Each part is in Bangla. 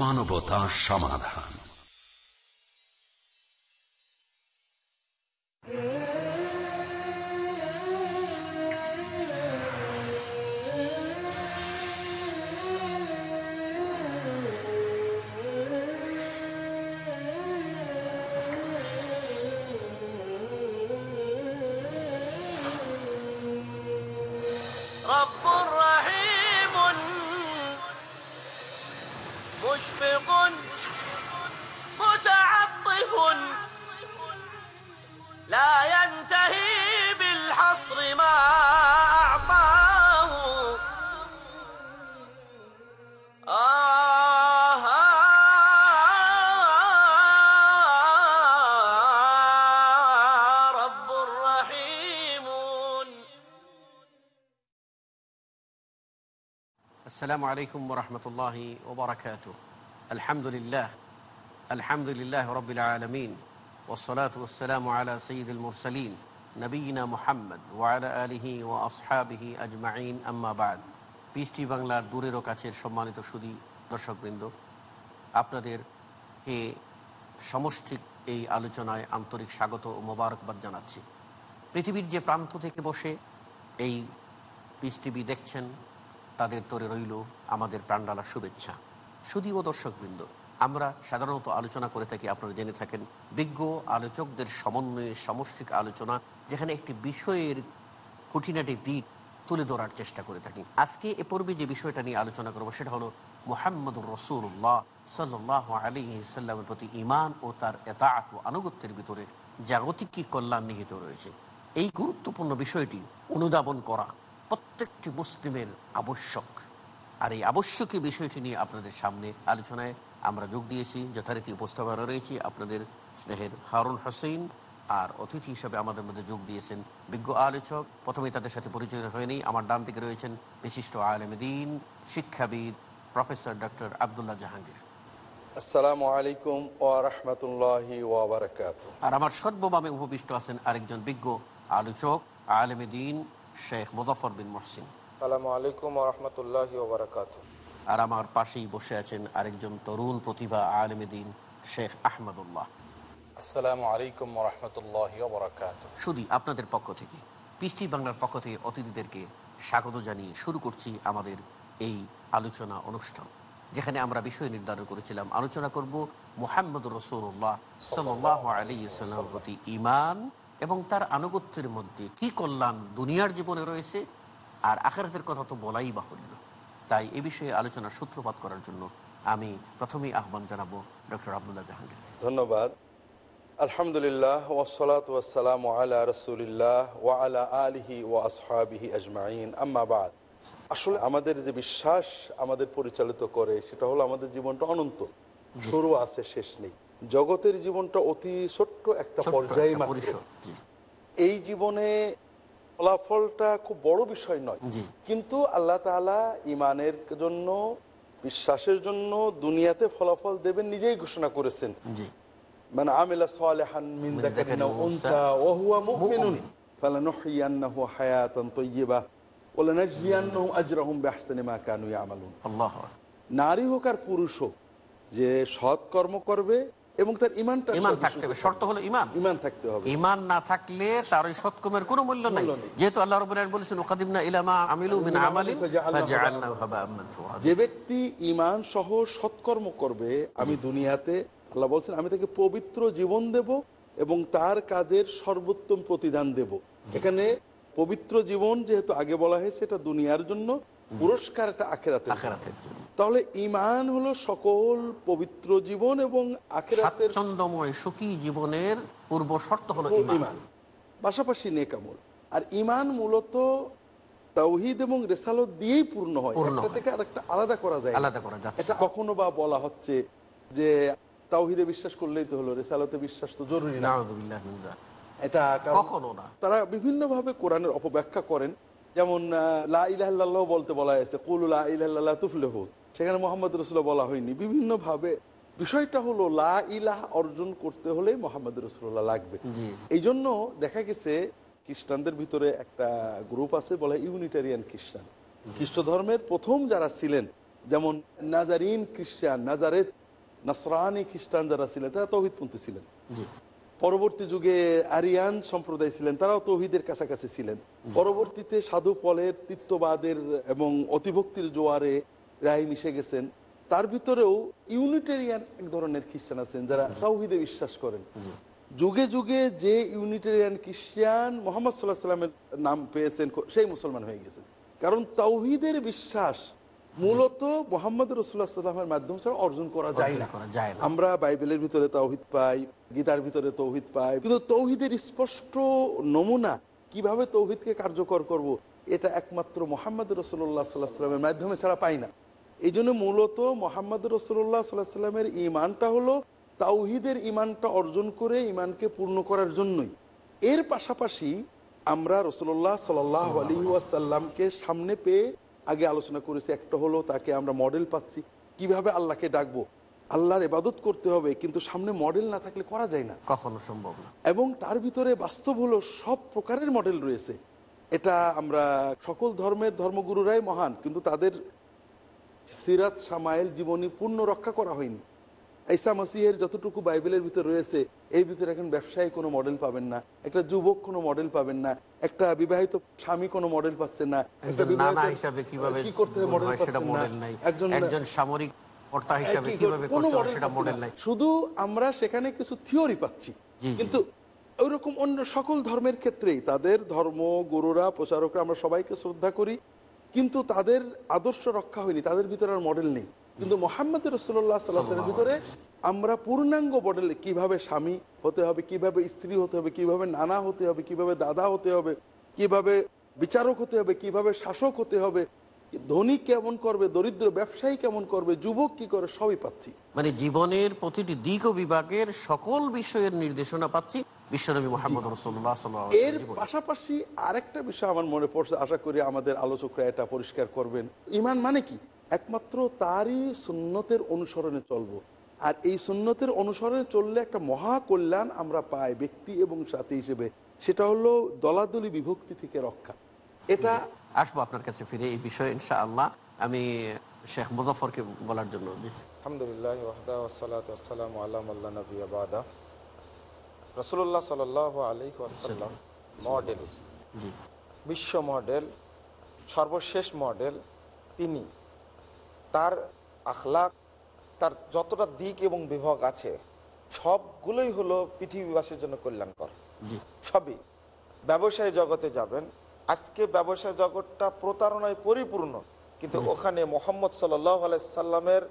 মানবতা সমাধান আসসালামু আলাইকুম রহমতুল্লাহি ওবরাকাত আলহামদুলিল্লাহ আলহামদুলিল্লাহ রবিল আলমিন ওসলাত ওসালাম আলা সঈদুল মুরসলিন নবীনা মোহাম্মদ ওয়ালা আলহি ও আসহাবিহি আজমাইন আম্মাবাদ পিস টি বাংলার দূরেরও কাছের সম্মানিত সুদী দর্শকবৃন্দ আপনাদেরকে সমষ্টিক এই আলোচনায় আন্তরিক স্বাগত ও মোবারকবাদ জানাচ্ছি পৃথিবীর যে প্রান্ত থেকে বসে এই পিস টিভি দেখছেন তাদের তরে রইল আমাদের প্রাণডালা শুভেচ্ছা ও দর্শকবৃন্দ আমরা সাধারণত আলোচনা করে থাকি আপনারা জেনে থাকেন বিজ্ঞ আলোচকদের সমন্বয়ে সমষ্টিক আলোচনা যেখানে একটি বিষয়ের খুঁটিনাটি দিক তুলে ধরার চেষ্টা করে থাকি আজকে এ পর্বে যে বিষয়টা নিয়ে আলোচনা করবো সেটা হলো মোহাম্মদুর রসুল্লাহ সাল্লাহ আলী সাল্লামের প্রতি ইমান ও তার এত আনুগত্যের ভিতরে জাগতিক কি কল্যাণ নিহিত রয়েছে এই গুরুত্বপূর্ণ বিষয়টি অনুধাবন করা প্রত্যেকটি মুসলিমের আবশ্যক আর এই আবশ্যকীয় বিষয়টি নিয়ে আপনাদের সামনে আলোচনায় আমরা যোগ দিয়েছি যথারীতি উপস্থাপনা রয়েছি আপনাদের স্নেহের হারুন হাসেন আর অতিথি হিসাবে আমাদের মধ্যে যোগ দিয়েছেন বিজ্ঞ আলোচক প্রথমে তাদের সাথে পরিচয় হয়নি আমার ডান থেকে রয়েছেন বিশিষ্ট আলমদিন শিক্ষাবিদ প্রফেসর ডক্টর আবদুল্লাহ জাহাঙ্গীর আলাইকুম আর আমার সর্ববামে উপবিষ্ট আছেন আরেকজন বিজ্ঞ আলোচক আলমদিন শেখ মুজাফর বিন মহসিন আলাইকুম আর আমার পাশেই বসে আছেন আরেকজন তরুণ প্রতিভা আলমদিন শেখ আহমদুল্লাহ আসসালামু আলাইকুম শুধু আপনাদের পক্ষ থেকে পৃষ্টি বাংলার পক্ষ থেকে অতিথিদেরকে স্বাগত জানিয়ে শুরু করছি আমাদের এই আলোচনা অনুষ্ঠান যেখানে আমরা বিষয় নির্ধারণ করেছিলাম আলোচনা করব মোহাম্মদ রসুল্লাহ সাল্লাহ আলী প্রতি ইমান এবং তার আনুগত্যের মধ্যে কি কল্যাণ দুনিয়ার জীবনে রয়েছে আর আখেরাতের কথা তো বলাই বাহুল্য তাই এ বিষয়ে আলোচনার সূত্রপাত করার জন্য আমি প্রথমেই আহ্বান জানাবো ডক্টর আবদুল্লাহ জাহাঙ্গীর ধন্যবাদ আলহামদুলিল্লাহ ওসলাত ওয়াসালাম আলা রসুলিল্লাহ ওয়া আলা আলিহি ও আসহাবিহি আজমাইন আম্মাবাদ আসলে আমাদের যে বিশ্বাস আমাদের পরিচালিত করে সেটা হলো আমাদের জীবনটা অনন্ত শুরু আছে শেষ নেই জগতের জীবনটা অতি ছোট্ট একটা পর্যায়ে এই জীবনে ফলাফলটা খুব বড় বিষয় নয় কিন্তু আল্লাহ তালা ইমানের জন্য বিশ্বাসের জন্য দুনিয়াতে ফলাফল দেবেন নিজেই ঘোষণা করেছেন নারী হোক আর পুরুষ হোক যে সৎ কর্ম করবে এবং তার ইমানটা ইমান থাকতে হবে শর্ত হলো ইমান ইমান থাকতে হবে ইমান না থাকলে তার ওই সৎকমের কোনো মূল্য নাই যেহেতু আল্লাহ রাব্বুল আলামিন বলেছেন আমিলু মিন আমালিন ফাজআলনাহু যে ব্যক্তি ইমান সহ সৎকর্ম করবে আমি দুনিয়াতে আল্লাহ বলছেন আমি তাকে পবিত্র জীবন দেব এবং তার কাজের সর্বোত্তম প্রতিদান দেব এখানে পবিত্র জীবন যেহেতু আগে বলা হয়েছে এটা দুনিয়ার জন্য পুরস্কার এটা আখেরাতে আখেরাতের জন্য তাহলে ইমান হলো সকল পবিত্র জীবন এবং আখেরাতের সুখী জীবনের পূর্ব শর্ত হলো ইমান পাশাপাশি নেকামল আর ইমান মূলত তৌহিদ এবং রেসালত দিয়েই পূর্ণ হয় একটা থেকে আরেকটা আলাদা করা যায় আলাদা করা যায় এটা কখনো বা বলা হচ্ছে যে তাওহিদে বিশ্বাস করলেই তো হলো রেসালতে বিশ্বাস তো জরুরি না এটা কখনো না তারা বিভিন্ন ভাবে কোরআনের অপব্যাখ্যা করেন যেমন লা ইলাহ বলতে বলা হয়েছে কুল লা ইলাহ তুফলে হোক সেখানে মোহাম্মদ রসুল বলা হয়নি বিভিন্নভাবে বিষয়টা হলো লা ইলাহ অর্জন করতে হলে মোহাম্মদ রসুল্লাহ লাগবে এই জন্য দেখা গেছে খ্রিস্টানদের ভিতরে একটা গ্রুপ আছে বলে ইউনিটারিয়ান খ্রিস্টান খ্রিস্ট ধর্মের প্রথম যারা ছিলেন যেমন নাজারিন খ্রিস্টান নাজারেত নাসরানি খ্রিস্টান যারা ছিলেন তারা তৌহিদপন্থী ছিলেন পরবর্তী যুগে আরিয়ান সম্প্রদায় ছিলেন তারাও তৌহিদের কাছাকাছি ছিলেন পরবর্তীতে সাধু পলের তিত্ববাদের এবং অতিভক্তির জোয়ারে রাহি মিশে গেছেন তার ভিতরেও ইউনিটেরিয়ান এক ধরনের খ্রিস্টান আছেন যারা তাওহিদে বিশ্বাস করেন যুগে যুগে যে ইউনিটেরিয়ান খ্রিস্টান মোহাম্মদ সাল্লাহ সাল্লামের নাম পেয়েছেন সেই মুসলমান হয়ে গেছেন কারণ তাওহিদের বিশ্বাস মূলত মোহাম্মদ রসুল্লাহ সাল্লামের মাধ্যম ছাড়া অর্জন করা যায় না আমরা বাইবেলের ভিতরে তৌহিদ পাই গীতার ভিতরে তৌহিদ পাই কিন্তু তৌহিদের স্পষ্ট নমুনা কিভাবে তৌহিদকে কার্যকর করব। এটা একমাত্র মোহাম্মদ রসুল্লাহ সাল্লাহ সাল্লামের মাধ্যমে ছাড়া পাই না এই জন্য মূলত মোহাম্মদ রসুল্লাহ সাল্লাহ সাল্লামের ইমানটা হলো তাওহিদের ইমানটা অর্জন করে ইমানকে পূর্ণ করার জন্যই এর পাশাপাশি আমরা রসুল্লাহ সাল্লাহ আলী সামনে পেয়ে আগে আলোচনা করেছি একটা হলো তাকে আমরা মডেল পাচ্ছি কিভাবে আল্লাহকে ডাকবো আল্লাহর এবাদত করতে হবে কিন্তু সামনে মডেল না থাকলে করা যায় না কখনো সম্ভব না এবং তার ভিতরে বাস্তব হলো সব প্রকারের মডেল রয়েছে এটা আমরা সকল ধর্মের ধর্মগুরুরাই মহান কিন্তু তাদের সিরাত সামাইল জীবনী পূর্ণ রক্ষা করা হয়নি ঈসা মাসিহের যতটুকু বাইবেলের ভিতরে রয়েছে এই ভিতরে এখন ব্যবসায়ী কোনো মডেল পাবেন না একটা যুবক কোনো মডেল পাবেন না একটা বিবাহিত স্বামী কোনো মডেল পাচ্ছেন না একটা হিসাবে কিভাবে কি করতে হবে মডেল একজন একজন সামরিক শুধু আমরা সেখানে কিছু থিওরি পাচ্ছি কিন্তু ওই অন্য সকল ধর্মের ক্ষেত্রেই তাদের ধর্ম গুরুরা প্রচারকরা আমরা সবাইকে শ্রদ্ধা করি কিন্তু তাদের আদর্শ রক্ষা হয়নি তাদের ভিতরে আর মডেল নেই কিন্তু মোহাম্মদ রসুল্লাহ সাল্লাহের ভিতরে আমরা পূর্ণাঙ্গ মডেল কিভাবে স্বামী হতে হবে কিভাবে স্ত্রী হতে হবে কিভাবে নানা হতে হবে কিভাবে দাদা হতে হবে কিভাবে বিচারক হতে হবে কিভাবে শাসক হতে হবে ধনী কেমন করবে দরিদ্র ব্যবসায়ী কেমন করবে যুবক কি করে সবই পাচ্ছি মানে জীবনের প্রতিটি দিক ও বিভাগের সকল বিষয়ের নির্দেশনা পাচ্ছি এর পাশাপাশি আরেকটা বিষয় আমার মনে পড়ছে আশা করি আমাদের আলোচকরা এটা পরিষ্কার করবেন ইমান মানে কি একমাত্র তারই সুন্নতের অনুসরণে আর এই সুন্নতের অনুসরণে চললে একটা মহা কল্যাণ আমরা পাই ব্যক্তি এবং সাথে হিসেবে সেটা হলো দলাদলি বিভক্তি থেকে রক্ষা এটা আসবো আপনার কাছে ফিরে এই বিষয়ে ইনশাআল্লাহ আমি শেখ মুজাফরকে বলার জন্য আলহামদুলিল্লাহ আল্লাহ রসুল্লাহ সাল আলী আসাল্লাম মডেল বিশ্ব মডেল সর্বশেষ মডেল তিনি তার আখলাক তার যতটা দিক এবং বিভাগ আছে সবগুলোই হলো পৃথিবীবাসীর জন্য কল্যাণকর সবই ব্যবসায় জগতে যাবেন আজকে ব্যবসায় জগৎটা প্রতারণায় পরিপূর্ণ কিন্তু ওখানে মোহাম্মদ সাল্লাহ আলাইসাল্লামের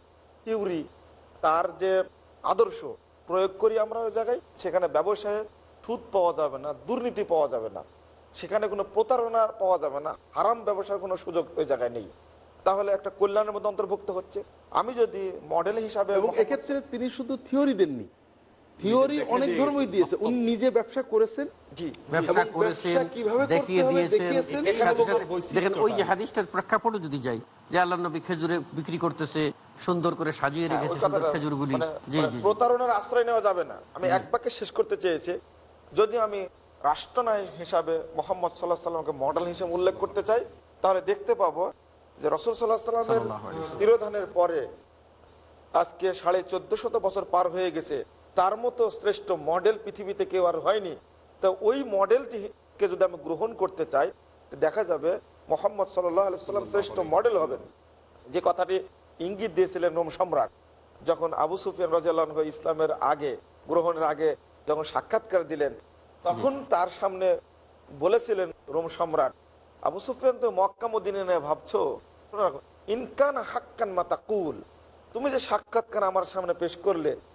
থিউরি তার যে আদর্শ প্রয়োগ করি আমরা ওই জায়গায় সেখানে ব্যবসায় সুদ পাওয়া যাবে না দুর্নীতি পাওয়া যাবে না সেখানে কোনো প্রতারণা পাওয়া যাবে না হারাম ব্যবসার কোনো সুযোগ ওই জায়গায় নেই তাহলে একটা কল্যাণের মধ্যে অন্তর্ভুক্ত হচ্ছে আমি যদি মডেল হিসাবে এবং এক্ষেত্রে তিনি শুধু থিওরি দেননি থিওরি অনেক ধর্মই দিয়েছে উনি নিজে ব্যবসা করেছেন যদি হ্যাঁ, মানে মানে আমি এক বাক্যে শেষ করতে চেয়েছি যদি আমি হিসাবে মোহাম্মদ সাল্লাহ মডেল হিসেবে উল্লেখ করতে চাই তাহলে দেখতে পাবো যে রসুল সাল্লাহামের তিরোধানের পরে আজকে সাড়ে চোদ্দ শত বছর পার হয়ে গেছে তার মতো শ্রেষ্ঠ মডেল পৃথিবীতে কেউ আর হয়নি তো ওই মডেলটিকে যদি আমি গ্রহণ করতে চাই দেখা যাবে মোহাম্মদ সাল্লাম শ্রেষ্ঠ মডেল হবেন যে কথাটি ইঙ্গিত দিয়েছিলেন রোম সম্রাট যখন আবু সুফিয়ান রাজাল্লাহ ইসলামের আগে গ্রহণের আগে যখন সাক্ষাৎকার দিলেন তখন তার সামনে বলেছিলেন রোম সম্রাট আবু সুফিয়ান তো মক্কামদিনে নেয় ভাবছো ইনকান হাক্কান মাতা কুল তুমি যে সাক্ষাৎকার আমার সামনে পেশ করলে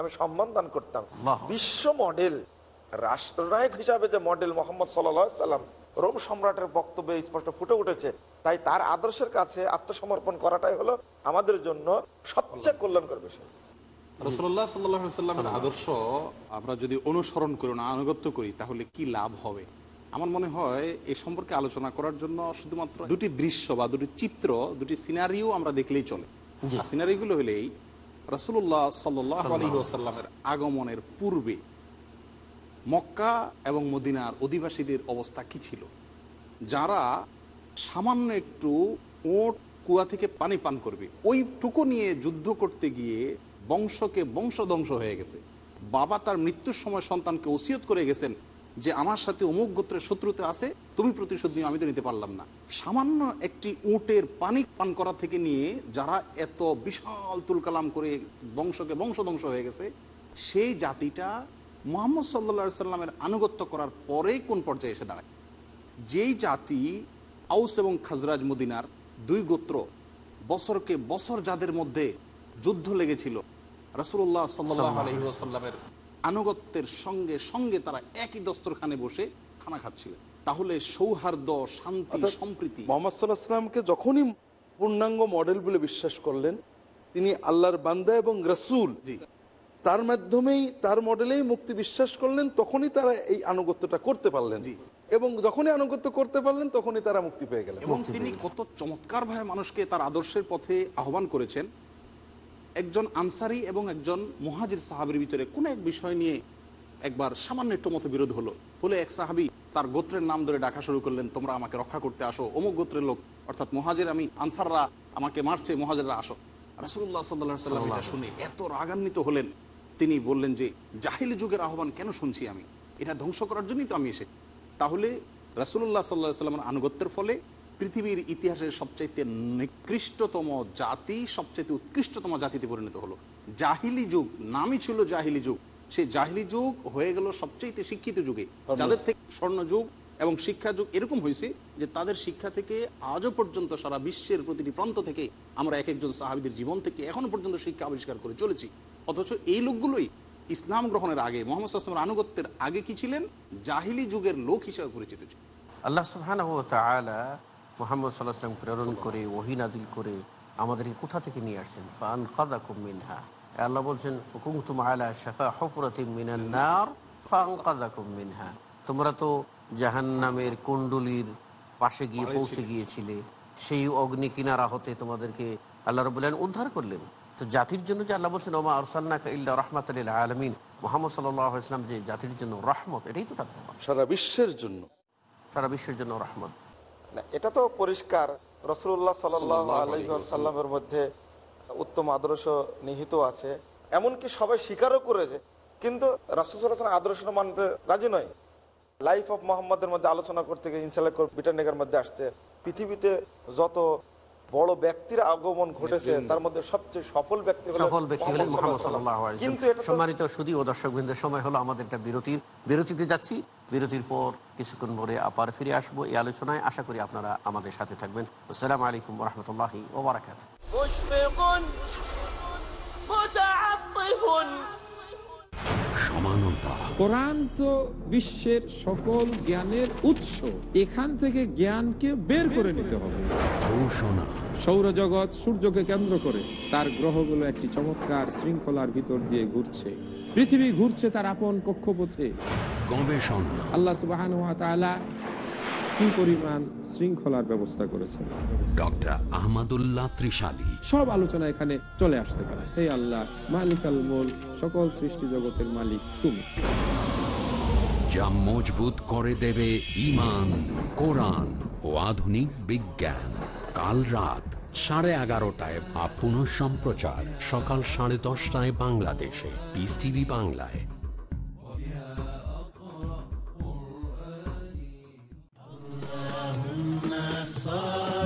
আমি সম্মান দান করতাম বিশ্ব মডেল রাষ্ট্রনায়ক হিসাবে যে মডেল মোহাম্মদ সাল্লাম রোম সম্রাটের বক্তব্যে স্পষ্ট ফুটে উঠেছে তাই তার আদর্শের কাছে আত্মসমর্পণ করাটাই হলো আমাদের জন্য সবচেয়ে কল্যাণকর বিষয় আদর্শ আমরা যদি অনুসরণ করি না আনুগত্য করি তাহলে কি লাভ হবে আমার মনে হয় এ সম্পর্কে আলোচনা করার জন্য শুধুমাত্র দুটি দৃশ্য বা দুটি চিত্র দুটি সিনারিও আমরা দেখলেই চলে সিনারিগুলো হলেই রসুল্লাহ সাল্লাহ ওসাল্লামের আগমনের পূর্বে মক্কা এবং মদিনার অধিবাসীদের অবস্থা কি ছিল যারা সামান্য একটু ওট কুয়া থেকে পানি পান করবে ওই টুকু নিয়ে যুদ্ধ করতে গিয়ে বংশকে বংশধ্বংস হয়ে গেছে বাবা তার মৃত্যুর সময় সন্তানকে ওসিয়ত করে গেছেন যে আমার সাথে অমুক গোত্রের শত্রুতে আছে তুমি প্রতিশোধ নিয়ে আমি তো নিতে পারলাম না সামান্য একটি উটের পানি পান করা থেকে নিয়ে যারা এত বিশাল তুলকালাম করে বংশকে বংশধ্বংস হয়ে গেছে সেই জাতিটা মোহাম্মদ সাল্লা সাল্লামের আনুগত্য করার পরে কোন পর্যায়ে এসে দাঁড়ায় যেই জাতি আউস এবং খাজরাজ মদিনার দুই গোত্র বছরকে বছর যাদের মধ্যে যুদ্ধ লেগেছিল রসুল্লাহ সাল্লাহ আলহিহাসাল্লামের আনুগত্যের সঙ্গে সঙ্গে তারা একই দস্তরখানে বসে খানা খাচ্ছিলেন তাহলে সৌহার্দ্য শান্তি সম্প্রীতি মোহাম্মদ সাল্লাহ যখনই পূর্ণাঙ্গ মডেল বলে বিশ্বাস করলেন তিনি আল্লাহর বান্দা এবং রসুল তার মাধ্যমেই তার মডেলেই মুক্তি বিশ্বাস করলেন তখনই তারা এই আনুগত্যটা করতে পারলেন এবং যখনই আনুগত্য করতে পারলেন তখনই তারা মুক্তি পেয়ে গেলেন এবং তিনি কত চমৎকার ভাবে মানুষকে তার আদর্শের পথে আহ্বান করেছেন একজন আনসারি এবং একজন মহাজির সাহাবির ভিতরে কোনো এক বিষয় নিয়ে একবার সামান্য একটু মতো বিরোধ হলো বলে এক সাহাবি তার গোত্রের নাম ধরে ডাকা শুরু করলেন তোমরা আমাকে রক্ষা করতে আসো অমুক গোত্রের লোক অর্থাৎ মহাজের আমি আনসাররা আমাকে মারছে মহাজেররা আসো রাসুল্লাহ সাল্লাহ সাল্লাম শুনে এত রাগান্বিত হলেন তিনি বললেন যে জাহিলি যুগের আহ্বান কেন শুনছি আমি এটা ধ্বংস করার জন্যই তো আমি এসে তাহলে রাসুল্লাহ সাল্লাহ সাল্লামের আনুগত্যের ফলে পৃথিবীর ইতিহাসের সবচাইতে নিকৃষ্টতম জাতি সবচাইতে উৎকৃষ্টতম জাতিতে পরিণত হলো জাহিলি যুগ নামই ছিল জাহিলি যুগ সেই জাহিলি যুগ হয়ে গেল সবচাইতে শিক্ষিত যুগে যাদের থেকে স্বর্ণ যুগ এবং শিক্ষা যুগ এরকম হয়েছে যে তাদের শিক্ষা থেকে আজও পর্যন্ত সারা বিশ্বের প্রতিটি প্রান্ত থেকে আমরা এক একজন সাহাবিদের জীবন থেকে এখনো পর্যন্ত শিক্ষা আবিষ্কার করে চলেছি অথচ এই লোকগুলোই ইসলাম গ্রহণের আগে মোহাম্মদ আসলামের আনুগত্যের আগে কি ছিলেন জাহিলি যুগের লোক হিসেবে পরিচিত ছিল আল্লাহ সুহান মোহাম্মদ সাল্লাহাম সাল্লাম প্রেরণ করে ওহি নাজিল করে আমাদেরকে কোথা থেকে নিয়ে আসছেন ফান কাদা মিনহা আল্লাহ বলছেন হুকুমতুম আলা শাফা হফরাতিম মিনান্নার ফান কাদা মিনহা তোমরা তো জাহান্নামের কুণ্ডুলির পাশে গিয়ে পৌঁছে গিয়েছিলে সেই অগ্নি কিনারা হতে তোমাদেরকে আল্লাহ রবুল্লান উদ্ধার করলেন তো জাতির জন্য যে আল্লাহ বলছেন ওমা আরসান্না ইল্লা রহমাত আলমিন মোহাম্মদ সাল্লাহ ইসলাম যে জাতির জন্য রহমত এটাই তো সারা বিশ্বের জন্য সারা বিশ্বের জন্য রহমত না এটা তো পরিষ্কার রসুল্লাহ সাল্লামের মধ্যে উত্তম আদর্শ নিহিত আছে এমনকি সবাই স্বীকারও করেছে কিন্তু রাসুসাল্লাহ আদর্শ মানতে রাজি নয় লাইফ অফ মোহাম্মদের মধ্যে আলোচনা করতে গিয়ে ইনসাল্লাহ ব্রিটানিকার মধ্যে আসছে পৃথিবীতে যত বড় ব্যক্তির আগমন ঘটেছে তার মধ্যে সবচেয়ে সফল ব্যক্তি সফল ব্যক্তি হলেন মোহাম্মদ সাল্লাহ কিন্তু সম্মানিত সুদী ও দর্শক সময় হলো আমাদের একটা বিরতির বিরতিতে যাচ্ছি বিরতির পর কিছুক্ষণ পরে আবার ফিরে আসবো এই আলোচনায় আশা করি আপনারা আমাদের সাথে থাকবেন আসসালাম আলাইকুম রহমতুল্লাহ ওবরাকাত বিশ্বের সকল জ্ঞানের উৎস এখান থেকে জ্ঞানকে বের করে নিতে হবে ঘোষণা সৌরজগৎ সূর্যকে কেন্দ্র করে তার গ্রহগুলো একটি চমৎকার শৃঙ্খলার ভিতর দিয়ে ঘুরছে পৃথিবী ঘুরছে তার আপন কক্ষপথে গবেষণা আল্লাহ সুবাহ কি পরিমাণ শৃঙ্খলার ব্যবস্থা করেছেন ডক্টর আহমদুল্লাহ ত্রিশালী সব আলোচনা এখানে চলে আসতে পারে সকল মালিক যা মজবুত করে দেবে ইমান কোরআন ও আধুনিক বিজ্ঞান কাল রাত সাড়ে এগারোটায় বা সম্প্রচার সকাল সাড়ে দশটায় বাংলাদেশে টিভি বাংলায়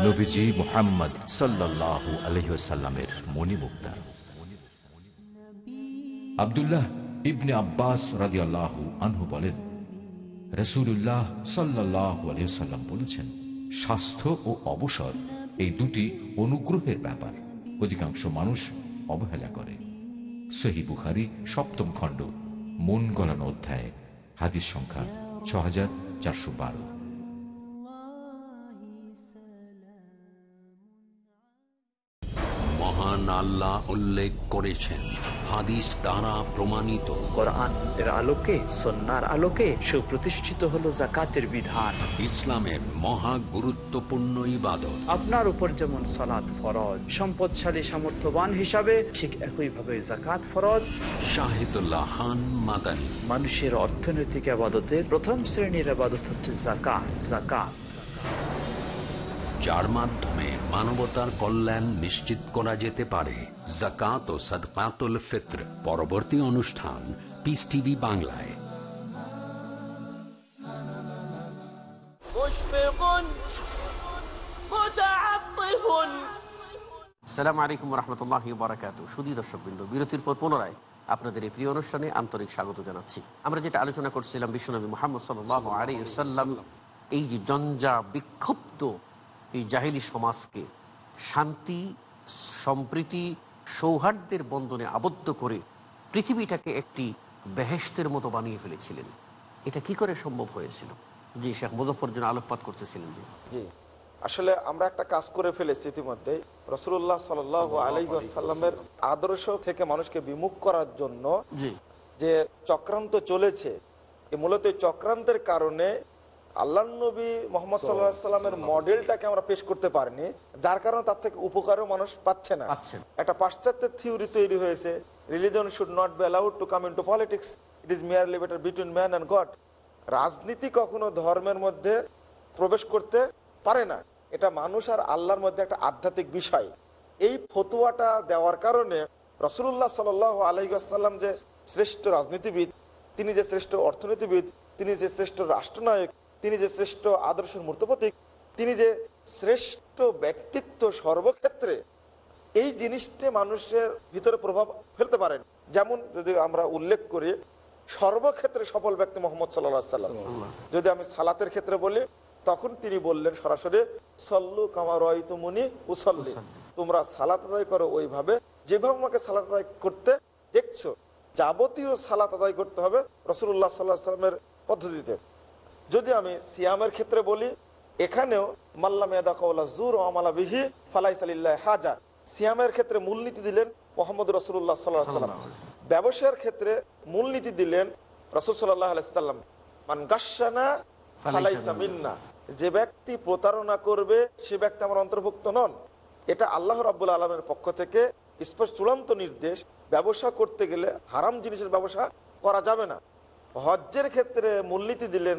নবীজি মোহাম্মদ সাল্লাহ আলহিসাল্লামের মণিমুক্তা আবদুল্লাহ ইবনে আব্বাস রাজি আল্লাহ আনহু বলেন রসুল্লাহ সাল্লাহ আলহিসাল্লাম বলেছেন স্বাস্থ্য ও অবসর এই দুটি অনুগ্রহের ব্যাপার অধিকাংশ মানুষ অবহেলা করে সহি বুখারি সপ্তম খণ্ড মন গলানো অধ্যায় হাদিস সংখ্যা ছ হাজার চারশো বারো মহান আল্লাহ উল্লেখ করেছেন হাদিস দ্বারা প্রমাণিত কোরআন এর আলোকে সন্ন্যার আলোকে সুপ্রতিষ্ঠিত হলো জাকাতের বিধান ইসলামের মহা গুরুত্বপূর্ণ ইবাদত আপনার উপর যেমন সালাদ ফরজ সম্পদশালী সামর্থ্যবান হিসাবে ঠিক একইভাবে জাকাত ফরজ শাহিদুল্লাহ মাদানী মানুষের অর্থনৈতিক আবাদতে প্রথম শ্রেণীর আবাদত হচ্ছে জাকাত জাকাত যার মাধ্যমে মানবতার কল্যাণ নিশ্চিত করা যেতে পারে জাকাত ও সদকাতুল ফিত্র পরবর্তী অনুষ্ঠান পিস টিভি বাংলায় সালাম আলাইকুম রহমতুল্লাহ বারাকাত সুদী দর্শকবৃন্দ বিরতির পর পুনরায় আপনাদের এই প্রিয় অনুষ্ঠানে আন্তরিক স্বাগত জানাচ্ছি আমরা যেটা আলোচনা করছিলাম বিশ্বনবী মোহাম্মদ সাল্লাহ আলী সাল্লাম এই যে জঞ্জা বিক্ষুব্ধ এই জাহিলি সমাজকে শান্তি সম্প্রীতি সৌহার্দ্যের বন্ধনে আবদ্ধ করে পৃথিবীটাকে একটি বেহেস্তের মতো বানিয়ে ফেলেছিলেন এটা কি করে সম্ভব হয়েছিল জি শেখ মুজফর জন্য আলোকপাত করতেছিলেন জি আসলে আমরা একটা কাজ করে ফেলেছি ইতিমধ্যে রসুল্লাহ সাল সাল্লামের আদর্শ থেকে মানুষকে বিমুখ করার জন্য যে চক্রান্ত চলেছে মূলত চক্রান্তের কারণে আল্লাহ নবী মোহাম্মদ সাল্লামের মডেলটাকে আমরা পেশ করতে পারিনি যার কারণে তার থেকে উপকারও মানুষ পাচ্ছে না একটা পাশ্চাত্যের থিওরি তৈরি হয়েছে religion should not be allowed to come in to politics it is merely better between man and God রাজনীতি কখনো ধর্মের মধ্যে প্রবেশ করতে পারে না এটা মানুষ আর আল্লাহর মধ্যে একটা আধ্যাত্মিক বিষয় এই ফতুয়াটা দেওয়ার কারণে রসুল্লাহ সাল আলহিসাল্লাম যে শ্রেষ্ঠ রাজনীতিবিদ তিনি যে শ্রেষ্ঠ অর্থনীতিবিদ তিনি যে শ্রেষ্ঠ রাষ্ট্রনায়ক তিনি যে শ্রেষ্ঠ আদর্শের মূর্ত প্রতীক তিনি যে শ্রেষ্ঠ ব্যক্তিত্ব সর্বক্ষেত্রে এই জিনিসটি মানুষের ভিতরে প্রভাব ফেলতে পারেন যেমন যদি আমরা উল্লেখ করি সর্বক্ষেত্রে সফল ব্যক্তি মোহাম্মদ সাল্লা সাল্লাম যদি আমি সালাতের ক্ষেত্রে বলি তখন তিনি বললেন সরাসরি সল্লু কামা রয়তুমুনি উসল্লি তোমরা সালাত আদায় করো ওইভাবে যেভাবে আমাকে সালাত আদায় করতে দেখছো যাবতীয় সালাত আদায় করতে হবে রসুল্লাহ সাল্লাহ সাল্লামের পদ্ধতিতে যদি আমি সিয়ামের ক্ষেত্রে বলি এখানেও মাল্লা মেয়াদা কওলা জুর আমালা বিহি ফালাই সালিল্লাহ হাজা সিয়ামের ক্ষেত্রে মূলনীতি দিলেন মোহাম্মদ রসুল্লাহ সাল্লাহ সাল্লাম ব্যবসায়ের ক্ষেত্রে মূলনীতি দিলেন রসুল সাল্লাহ আলাইসাল্লাম মান গাসানা ফালাইসামিন্না যে ব্যক্তি প্রতারণা করবে সে ব্যক্তি আমার অন্তর্ভুক্ত নন এটা আল্লাহ রাবুল আলমের পক্ষ থেকে স্পষ্ট চূড়ান্ত নির্দেশ ব্যবসা করতে গেলে হারাম জিনিসের ব্যবসা করা যাবে না হজ্জের ক্ষেত্রে মূলনীতি দিলেন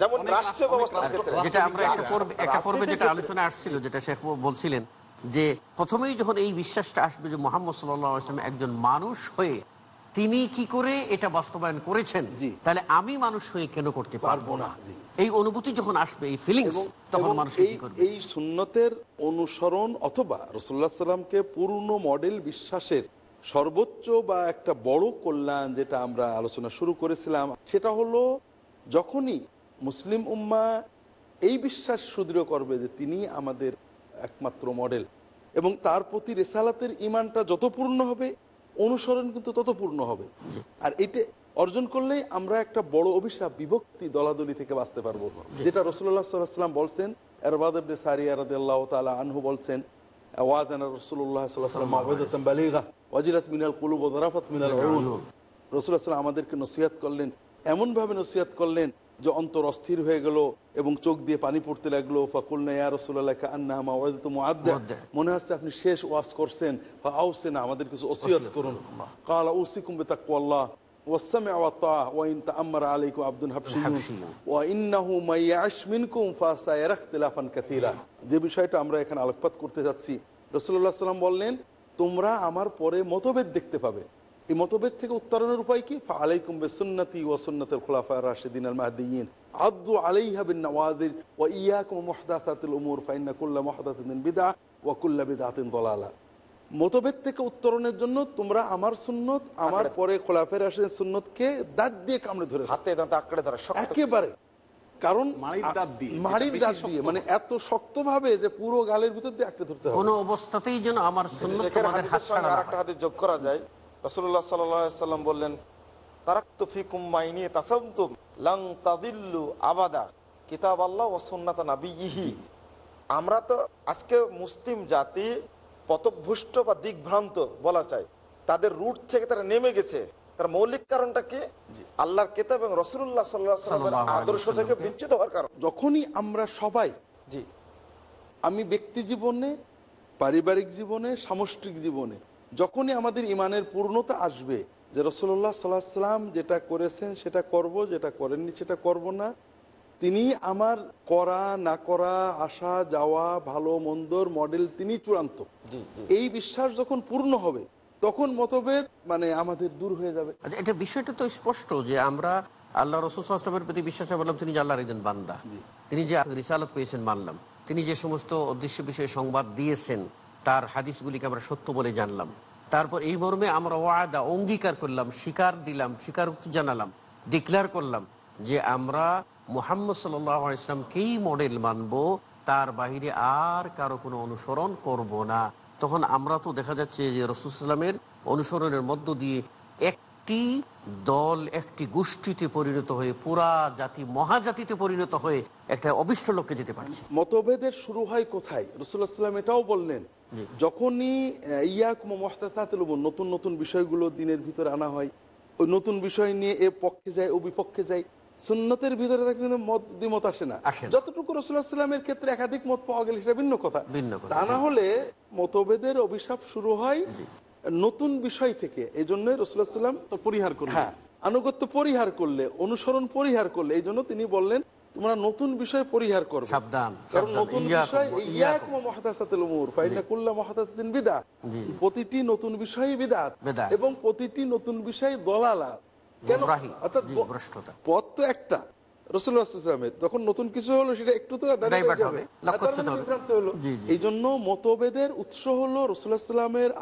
যেমন ব্যবস্থার ক্ষেত্রে যেটা আমরা একটা পর্বে একটা পর্বে যেটা আলোচনা আসছিল যেটা শেখ বলছিলেন যে প্রথমেই যখন এই বিশ্বাসটা আসবে যে মোহাম্মদ সাল্লাম একজন মানুষ হয়ে তিনি কি করে এটা বাস্তবায়ন করেছেন তাহলে আমি মানুষ হয়ে কেন করতে পারবো না এই অনুভূতি যখন আসবে এই ফিলিংস তখন মানুষ এই সুন্নতের অনুসরণ অথবা রসুল্লাহ সাল্লামকে পূর্ণ মডেল বিশ্বাসের সর্বোচ্চ বা একটা বড় কল্যাণ যেটা আমরা আলোচনা শুরু করেছিলাম সেটা হলো যখনই মুসলিম উম্মা এই বিশ্বাস সুদৃঢ় করবে যে তিনি আমাদের একমাত্র মডেল এবং তার প্রতি রেসালাতের ইমানটা যত পূর্ণ হবে অনুসরণ কিন্তু তত পূর্ণ হবে আর এটা অর্জন করলেই আমরা একটা বড় অভিশাপ বিভক্তি দলাদলি থেকে বাঁচতে পারবো যেটা রসুল্লাহ সাল্লাহাম বলছেন এরবাদে সারি রাদিয়াল্লাহ আনহু বলছেন আমাদেরকে নসিহাত করলেন এমনভাবে নসিহাত করলেন যে অন্তর অস্থির হয়ে গেল এবং চোখ দিয়ে পানি পড়তে লাগলো মনে হচ্ছে আপনি শেষ ওয়াজ করছেন আমাদের কিছু করুন যে বিষয়টা আমরা এখানে আলোকপাত করতে যাচ্ছি রাসূলুল্লাহ বললেন তোমরা আমার পরে মতভেদ দেখতে পাবে এই মতভেদ থেকে উত্তরণের উপায় কি আলাইকুম সুন্নতি ও সুন্নতের খোলাফা রাশেদিন আল মাহদিন আদু আলাই আলাইহাবিন নওয়াজির ও ইয়া কুম মহদাসাতিল উমুর ফাইনা কুল্লা মহদাতিন বিদা ও কুল্লা বিদা আতিন দলালা মতভেদ থেকে উত্তরণের জন্য তোমরা আমার সুন্নত আমার পরে খোলাফের রাশেদিন সুন্নতকে দাঁত দিয়ে কামড়ে ধরে হাতে দাঁত আঁকড়ে ধরে একেবারে কারণ মাড়ির দাঁত দিয়ে মানে এত শক্ত ভাবে যে পুরো গালের ভিতর দিয়ে আঁকড়ে ধরতে হবে কোনো অবস্থাতেই যেন আমার সুন্নত হাত ছাড়া যোগ করা যায় রসুল্লাহ সাল্লাম বললেন তারাক্তফি কুম্মাইনি তাসামতুম লং তাদিল্লু আবাদা কিতাব আল্লাহ আমরা তো আজকে মুসলিম জাতি পথভুষ্ট বা দিগ্ভ্রান্ত বলা চাই তাদের রুট থেকে তারা নেমে গেছে তার মৌলিক কারণটা কি আল্লাহর কেতাব এবং রসুল্লাহ সাল্লাহ আদর্শ থেকে বিচ্যুত হওয়ার কারণ যখনই আমরা সবাই জি আমি ব্যক্তি জীবনে পারিবারিক জীবনে সামষ্টিক জীবনে যখনই আমাদের ইমানের পূর্ণতা আসবে যে রসল্লাহ সাল্লাহ সাল্লাম যেটা করেছেন সেটা করব যেটা করেননি সেটা করব না তিনি আমার করা না করা আসা যাওয়া ভালো মন্দর মডেল তিনি চূড়ান্ত এই বিশ্বাস যখন পূর্ণ হবে তখন মতভেদ মানে আমাদের দূর হয়ে যাবে আচ্ছা এটা বিষয়টা তো স্পষ্ট যে আমরা আল্লাহ রসুলের প্রতি বিশ্বাস বললাম তিনি আল্লাহর একজন বান্দা তিনি যে রিসালত পেয়েছেন মানলাম তিনি যে সমস্ত অদৃশ্য বিষয়ে সংবাদ দিয়েছেন তার হাদিসগুলিকে আমরা সত্য বলে জানলাম তারপর এই মর্মে আমরা ওয়াদা অঙ্গীকার করলাম স্বীকার দিলাম স্বীকার জানালাম ডিক্লেয়ার করলাম যে আমরা মোহাম্মদ সাল্লামকেই মডেল মানব তার বাহিরে আর কারো কোনো অনুসরণ করব না তখন আমরা তো দেখা যাচ্ছে যে রসুলামের অনুসরণের মধ্য দিয়ে একটি দল একটি গোষ্ঠীতে পরিণত হয়ে পুরা জাতি মহাজাতিতে পরিণত হয়ে একটা অবিষ্ট লোককে যেতে পারছে মতভেদের শুরু হয় কোথায় রসুল্লাহাম এটাও বললেন যখনই ইয়াকুম লব নতুন নতুন বিষয়গুলো দিনের ভিতরে আনা হয় ওই নতুন বিষয় নিয়ে এ পক্ষে যায় ও বিপক্ষে যায় সুন্নতের ভিতরে কিন্তু মত দ্বিমত আসে না যতটুকু রসুল্লাহামের ক্ষেত্রে একাধিক মত পাওয়া গেলে সেটা ভিন্ন কথা তা না হলে মতভেদের অভিশাপ শুরু হয় নতুন বিষয় থেকে এই জন্যই রসুল্লাহাম তো পরিহার করলেন হ্যাঁ আনুগত্য পরিহার করলে অনুসরণ পরিহার করলে এই জন্য তিনি বললেন তোমরা নতুন বিষয় পরিহার করবে সাবধান কারণ নতুন বিষয় বিদা প্রতিটি নতুন বিষয় বিদাত এবং প্রতিটি নতুন বিষয় দলালা কেন অর্থাৎ পথ তো একটা নতুন কিছু হলো সেটা একটু তো এই জন্য মতভেদের উৎস হলো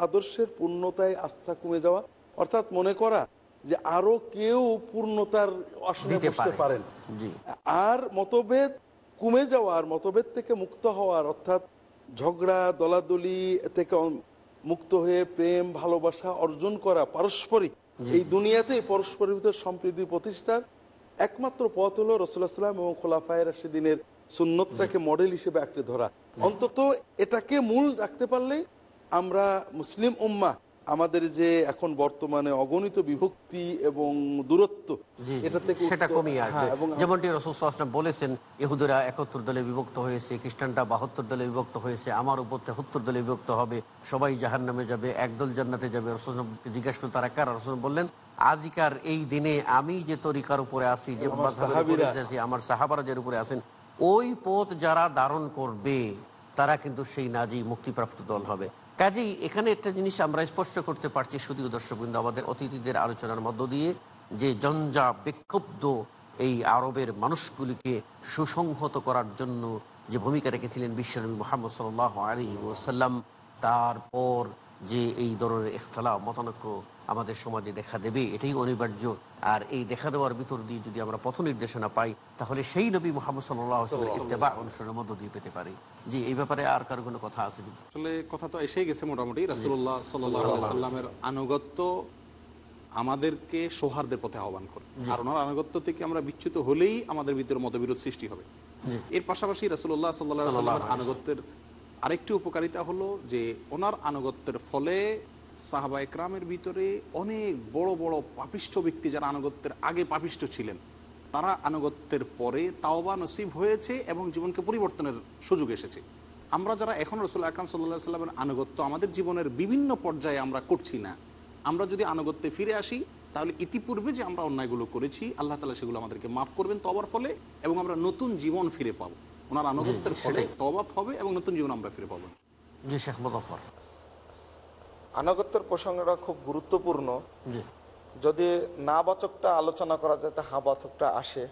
আদর্শের পূর্ণতায় আস্থা কমে যাওয়া অর্থাৎ মনে করা যে আরো কেউ পূর্ণতার পারেন আর মতভেদ কমে যাওয়ার মতভেদ থেকে মুক্ত হওয়ার অর্থাৎ ঝগড়া দলাদলি থেকে মুক্ত হয়ে প্রেম ভালোবাসা অর্জন করা পারস্পরিক এই দুনিয়াতে পরস্পরের ভিতরে সম্প্রীতি প্রতিষ্ঠার একমাত্র পথ হলো রসুল্লাহাম এবং খোলাফায় রাশিদিনের সুন্নতটাকে মডেল হিসেবে আঁকড়ে ধরা অন্তত এটাকে মূল রাখতে পারলে আমরা মুসলিম উম্মা আমাদের যে এখন বর্তমানে অগণিত বিভক্তি এবং দূরত্ব সেটা কমিয়ে আসবে হ্যাঁ, যেমনটি রসুলাম বলেছেন ইহুদেরা একাত্তর দলে বিভক্ত হয়েছে খ্রিস্টানরা বাহাত্তর দলে বিভক্ত হয়েছে আমার উপর তেহাত্তর দলে বিভক্ত হবে সবাই জাহান নামে যাবে একদল জান্নাতে যাবে রসুল জিজ্ঞাসা করলে তারা কারা রসুল বললেন আজিকার এই দিনে আমি যে তরিকার উপরে আসি যে আমার সাহাবারা যার উপরে আসেন ওই পথ যারা ধারণ করবে তারা কিন্তু সেই নাজি মুক্তিপ্রাপ্ত দল হবে কাজেই এখানে একটা জিনিস আমরা স্পষ্ট করতে পারছি শুধুও দর্শকবৃন্দ আমাদের অতিথিদের আলোচনার মধ্য দিয়ে যে জঞ্জা বিক্ষুব্ধ এই আরবের মানুষগুলিকে সুসংহত করার জন্য যে ভূমিকা রেখেছিলেন বিশ্বনবী মোহাম্মদ সাল্লাহ আলী ওসাল্লাম তারপর যে এই ধরনের এখতলা মতানক্য আমাদের সমাজে দেখা দেবে এটাই অনিবার্য আর এই দেখা দেওয়ার ভিতর দিয়ে যদি আমরা পথ নির্দেশনা পাই তাহলে সেই নবী মোহাম্মদ সাল্লাহ ইত্তেবা অনুসরণের মধ্য দিয়ে পেতে পারি জি এই ব্যাপারে আর কারো কোনো কথা আছে আসলে কথা তো এসেই গেছে মোটামুটি রাসুল্লাহ সাল্লামের আনুগত্য আমাদেরকে সৌহার্দের পথে আহ্বান করে আর ওনার আনুগত্য থেকে আমরা বিচ্যুত হলেই আমাদের ভিতরে মতবিরোধ সৃষ্টি হবে এর পাশাপাশি রাসুল্লাহ সাল্লাহ আনুগত্যের আরেকটি উপকারিতা হলো যে ওনার আনুগত্যের ফলে সাহাবা একরামের ভিতরে অনেক বড় বড় পাপিষ্ঠ ব্যক্তি যারা আনুগত্যের আগে পাপিষ্ঠ ছিলেন তারা আনুগত্যের পরে তাওবা নসিব হয়েছে এবং জীবনকে পরিবর্তনের সুযোগ এসেছে আমরা যারা এখন রসুল আকরাম সাল্লা সাল্লামের আনুগত্য আমাদের জীবনের বিভিন্ন পর্যায়ে আমরা করছি না আমরা যদি আনুগত্যে ফিরে আসি তাহলে ইতিপূর্বে যে আমরা অন্যায়গুলো করেছি আল্লাহ তালা সেগুলো আমাদেরকে মাফ করবেন তবার ফলে এবং আমরা নতুন জীবন ফিরে পাবো ওনার আনুগত্যের ফলে তবাব হবে এবং নতুন জীবন আমরা ফিরে পাবো জি শেখ আনাগত্যের প্রসঙ্গটা খুব গুরুত্বপূর্ণ যদি না বাচকটা আলোচনা করা যায় হা বাচকটা আসে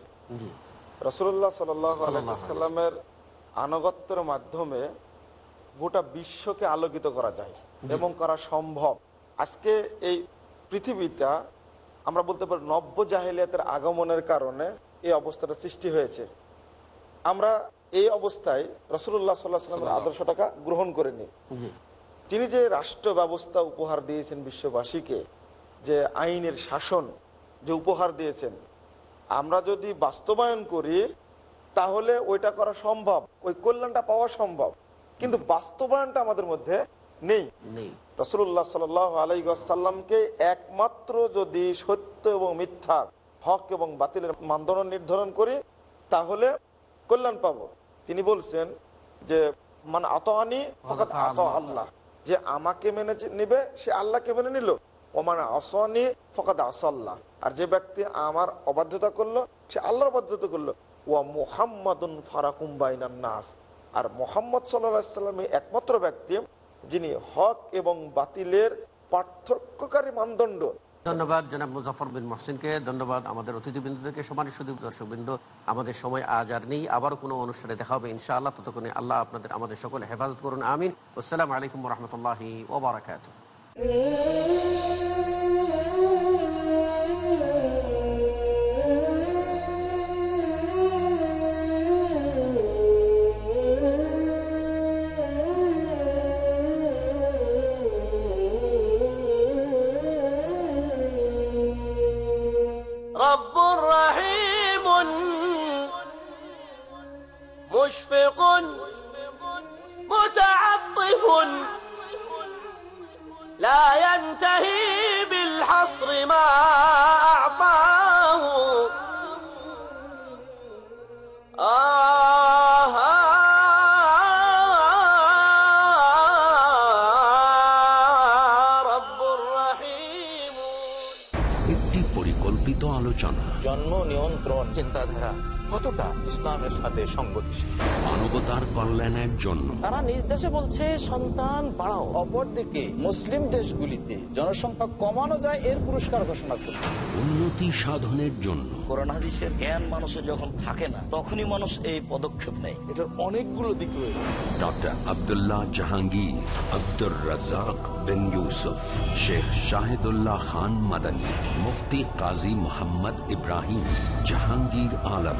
রসুল্লাহ সাল্লামের আনগত্যের মাধ্যমে গোটা বিশ্বকে আলোকিত করা যায় এবং করা সম্ভব আজকে এই পৃথিবীটা আমরা বলতে পারি নব্য জাহিলিয়াতের আগমনের কারণে এই অবস্থাটা সৃষ্টি হয়েছে আমরা এই অবস্থায় রসুল্লাহ সাল্লাহ সাল্লামের আদর্শটাকে গ্রহণ করে নিই তিনি যে রাষ্ট্র ব্যবস্থা উপহার দিয়েছেন বিশ্ববাসীকে যে আইনের শাসন যে উপহার দিয়েছেন আমরা যদি বাস্তবায়ন করি তাহলে ওইটা করা সম্ভব ওই কল্যাণটা পাওয়া সম্ভব কিন্তু বাস্তবায়নটা আমাদের মধ্যে নেই রসুল্লাহ সাল আলাইসাল্লামকে একমাত্র যদি সত্য এবং মিথ্যা হক এবং বাতিলের মানদণ্ড নির্ধারণ করি তাহলে কল্যাণ পাব তিনি বলছেন যে মানে আত আনি আল্লাহ যে আমাকে মেনে নিবে সে আল্লাহকে মেনে নিল ওমান আসনি ফকাদ আসল্লাহ আর যে ব্যক্তি আমার অবাধ্যতা করলো সে আল্লাহর অবাধ্যতা করলো ওয়া মুহাম্মাদুন ফারাকুম্বাইনার নাস আর মোহাম্মদ সাল্লা একমাত্র ব্যক্তি যিনি হক এবং বাতিলের পার্থক্যকারী মানদণ্ড ধন্যবাদ জনাব মুজাফর বিন মহসিনকে ধন্যবাদ আমাদের অতিথিবৃন্দদেরকে সমানের সুদীপ দর্শকবৃন্দ আমাদের সময় আজ আর নেই আবার কোনো অনুষ্ঠানে দেখা হবে ইনশাআল্লাহ ততক্ষণে আল্লাহ আপনাদের আমাদের সকলে হেফাজত করুন আমিন আসসালামু আলাইকুম রহমতুল্লাহি ওবরাকাত তারা নিজ দেশে বলছে সন্তান বাড়াও অপরদিকে মুসলিম দেশগুলিতে জনসংখ্যা কমানো যায় এর পুরস্কার ঘোষণা করে উন্নতি সাধনের জন্য জ্ঞান যখন থাকে না তখনই মানুষ এই পদক্ষেপ নেয় এটার অনেকগুলো দিক রয়েছে জাহাঙ্গীর আব্দুর রাজাক শেখ খান মুফতি কাজী ইব্রাহিম জাহাঙ্গীর আলম